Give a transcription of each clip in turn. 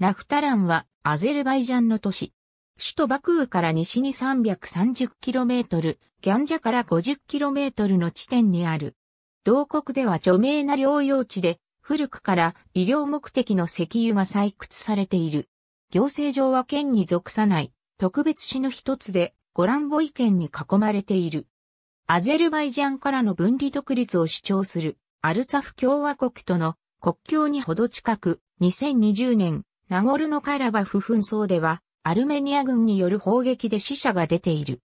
ナフタランはアゼルバイジャンの都市。首都バクーから西に 330km、ギャンジャから 50km の地点にある。同国では著名な療養地で、古くから医療目的の石油が採掘されている。行政上は県に属さない特別市の一つで、ゴランボイ県に囲まれている。アゼルバイジャンからの分離独立を主張するアルツァフ共和国との国境にほど近く、2020年ナゴルノカラバフ紛争では、アルメニア軍による砲撃で死者が出ている。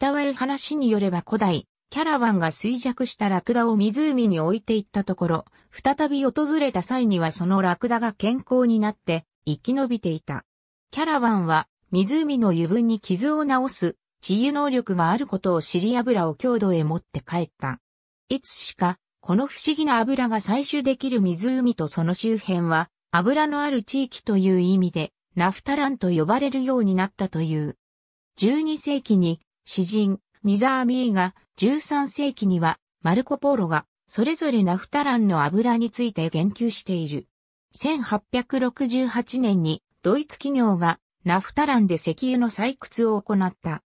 伝わる話によれば古代、キャラバンが衰弱したラクダを湖に置いていったところ、再び訪れた際にはそのラクダが健康になって生き延びていた。キャラバンは湖の油分に傷を治す治癒能力があることを知り油を強度へ持って帰った。いつしかこの不思議な油が採取できる湖とその周辺は油のある地域という意味で、ナフタランと呼ばれるようになったという。12世紀に詩人、ニザーミーが、13世紀には、マルコポーロが、それぞれナフタランの油について言及している。1868年に、ドイツ企業が、ナフタランで石油の採掘を行った。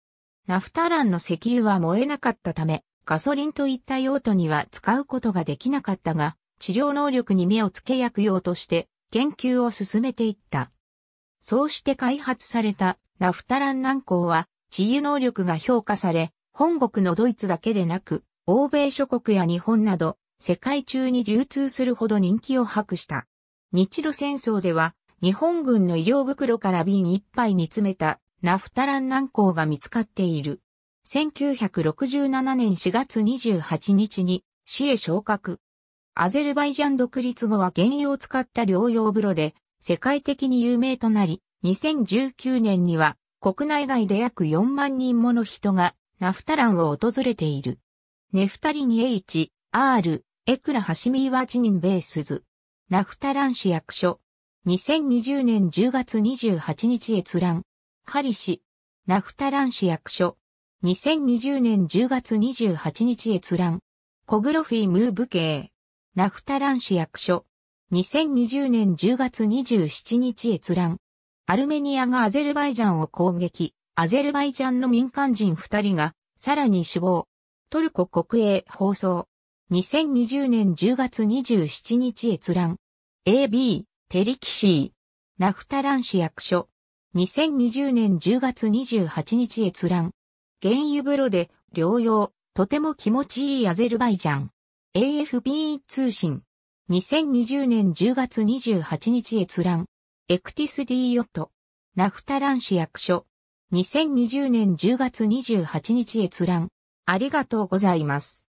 ナフタランの石油は燃えなかったため、ガソリンといった用途には使うことができなかったが、治療能力に目をつけ薬用として研究を進めていった。そうして開発されたナフタラン難港は治癒能力が評価され、本国のドイツだけでなく、欧米諸国や日本など、世界中に流通するほど人気を博した。日露戦争では、日本軍の医療袋から瓶一杯に詰めたナフタラン難港が見つかっている。1967年4月28日に市へ昇格。アゼルバイジャン独立後は原油を使った療養風呂で世界的に有名となり、2019年には国内外で約4万人もの人がナフタランを訪れている。ネフタリニ H、R、エクラハシミーワチニンベースズ。ナフタラン市役所。2020年10月28日閲覧。ハリシ、ナフタラン市役所。2020年10月28日閲覧。コグロフィムーブ系。ナフタラン市役所。2020年10月27日閲覧。アルメニアがアゼルバイジャンを攻撃。アゼルバイジャンの民間人2人が、さらに死亡。トルコ国営放送。2020年10月27日閲覧。AB、テリキシー。ナフタラン市役所。2020年10月28日閲覧。原油風呂で療養、とても気持ちいいアゼルバイジャン。AFB 通信。2020年10月28日閲覧。エクティス D ヨット。ナフタラン市役所。2020年10月28日閲覧。ありがとうございます。